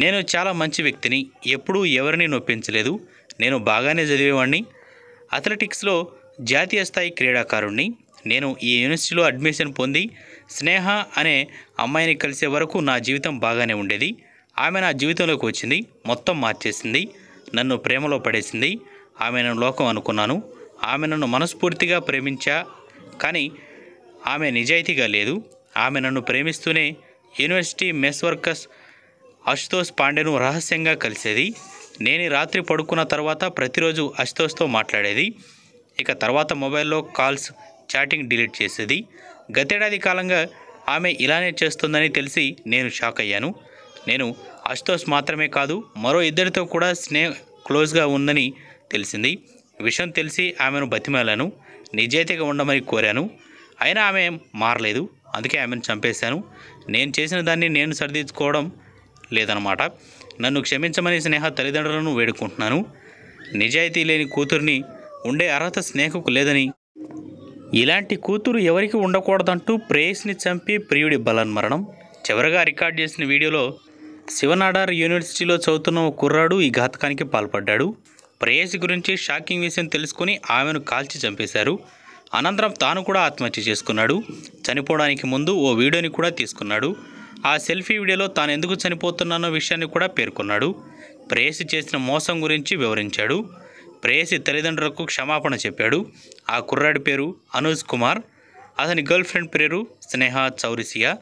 నేను చాలా మంచి వ్యక్తిని ఎప్పుడూ ఎవరిని నొప్పించలేదు నేను బాగానే చదివేవాడిని అథ్లెటిక్స్లో జాతీయ స్థాయి క్రీడాకారుణ్ణి నేను ఈ యూనివర్సిటీలో అడ్మిషన్ పొంది స్నేహ అనే అమ్మాయిని కలిసే వరకు నా జీవితం బాగానే ఉండేది ఆమె నా జీవితంలోకి వచ్చింది మొత్తం మార్చేసింది నన్ను ప్రేమలో పడేసింది ఆమె నన్ను లోకం అనుకున్నాను ఆమె నన్ను మనస్ఫూర్తిగా ప్రేమించా కానీ ఆమె నిజాయితీగా లేదు ఆమె నన్ను ప్రేమిస్తూనే యూనివర్సిటీ మెస్ వర్కర్స్ అశుతోష్ పాండేను రహస్యంగా కలిసేది నేను రాత్రి పడుకున్న తర్వాత ప్రతిరోజు అశుతోష్తో మాట్లాడేది ఇక తర్వాత మొబైల్లో కాల్స్ చాటింగ్ డిలీట్ చేసేది గతేడాది కాలంగా ఆమె ఇలానే చేస్తుందని తెలిసి నేను షాక్ అయ్యాను నేను అశుతోష్ మాత్రమే కాదు మరో ఇద్దరితో కూడా స్నేహ క్లోజ్గా ఉందని తెలిసింది విషయం తెలిసి ఆమెను బతిమేలాను నిజాయితీగా ఉండమని కోరాను అయినా ఆమె మారలేదు అందుకే ఆమెను చంపేశాను నేను చేసిన దాన్ని నేను సరిదిద్దుకోవడం లేదనమాట నన్ను క్షమించమని స్నేహ తల్లిదండ్రులను వేడుకుంటున్నాను నిజాయితీ లేని కూతుర్ని ఉండే అర్హత స్నేహకు లేదని ఇలాంటి కూతురు ఎవరికి ఉండకూడదంటూ ప్రేయస్ని చంపి ప్రియుడి బలన్ మరణం చివరగా రికార్డ్ చేసిన వీడియోలో శివనాడార్ యూనివర్సిటీలో చదువుతున్న ఒక కుర్రాడు ఈ ఘాతకానికి పాల్పడ్డాడు ప్రేయసి గురించి షాకింగ్ విషయం తెలుసుకుని ఆమెను కాల్చి చంపేశారు అనంతరం తాను కూడా ఆత్మహత్య చేసుకున్నాడు చనిపోవడానికి ముందు ఓ వీడియోని కూడా తీసుకున్నాడు ఆ సెల్ఫీ వీడియోలో తాను ఎందుకు చనిపోతున్నానో విషయాన్ని కూడా పేర్కొన్నాడు ప్రేయసి చేసిన మోసం గురించి వివరించాడు ప్రేయసి తల్లిదండ్రులకు క్షమాపణ చెప్పాడు ఆ కుర్రాడి పేరు అనూజ్ కుమార్ అతని గర్ల్ ఫ్రెండ్ పేరు స్నేహ చౌరిసియా